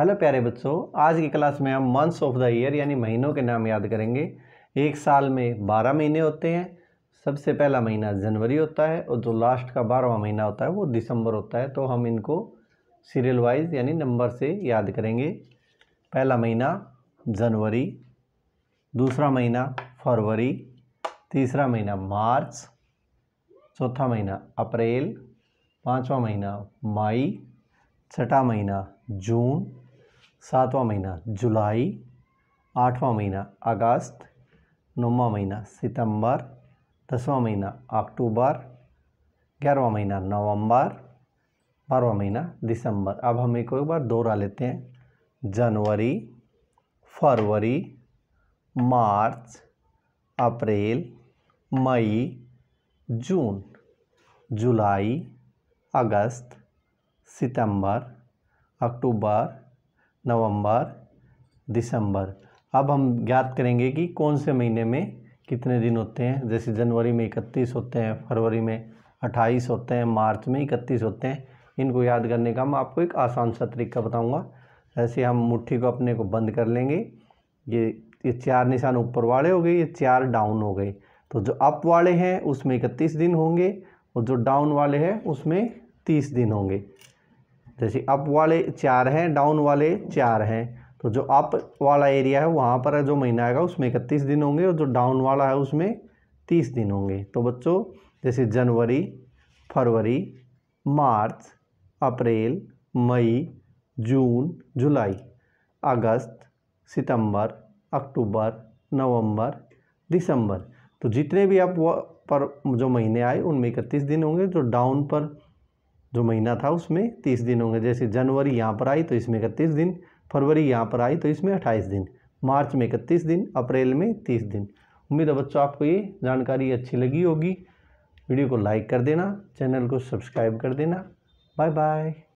hello प्यारे बच्चों आज की क्लास में हम मंथ्स ऑफ द ईयर यानी महीनों के नाम याद करेंगे एक साल में बारह महीने होते हैं सबसे पहला महीना जनवरी होता है और जो लास्ट का बारहवा महीना होता है वो दिसंबर होता है तो हम इनको सीरियल वाइज यानी नंबर से याद करेंगे पहला महीना जनवरी दूसरा महीना फरवरी तीसरा महीना मार्च चौथा महीना अप्रैल पाँचवा महीना मई छठा महीना जून सातवां महीना जुलाई आठवां महीना अगस्त नौवा महीना सितंबर दसवां महीना अक्टूबर ग्यारहवा महीना नवंबर बारहवा महीना दिसंबर अब हम एक बार दोहरा लेते हैं जनवरी फरवरी मार्च अप्रैल मई जून जुलाई अगस्त सितंबर अक्टूबर नवंबर दिसंबर अब हम ज्ञात करेंगे कि कौन से महीने में कितने दिन होते हैं जैसे जनवरी में इकतीस होते हैं फरवरी में अट्ठाईस होते हैं मार्च में इकतीस होते हैं इनको याद करने का मैं आपको एक आसान सा तरीका बताऊँगा ऐसे हम मुट्ठी को अपने को बंद कर लेंगे ये ये चार निशान ऊपर वाले हो गए ये चार डाउन हो गए तो जो अप वाले हैं उसमें इकतीस दिन होंगे और जो डाउन वाले हैं उसमें तीस दिन होंगे जैसे अप वाले चार हैं डाउन वाले चार हैं तो जो अप वाला एरिया है वहाँ पर जो महीना आएगा उसमें इकतीस दिन होंगे और जो डाउन वाला है उसमें तीस दिन होंगे तो बच्चों जैसे जनवरी फरवरी मार्च अप्रैल मई जून जुलाई अगस्त सितंबर अक्टूबर नवंबर दिसंबर तो जितने भी आप पर जो महीने आए उनमें इकतीस दिन होंगे जो डाउन पर जो महीना था उसमें तीस दिन होंगे जैसे जनवरी यहाँ पर आई तो इसमें इकतीस दिन फरवरी यहाँ पर आई तो इसमें अट्ठाईस दिन मार्च में इकतीस दिन अप्रैल में तीस दिन उम्मीद है बच्चों आपको ये जानकारी अच्छी लगी होगी वीडियो को लाइक कर देना चैनल को सब्सक्राइब कर देना बाय बाय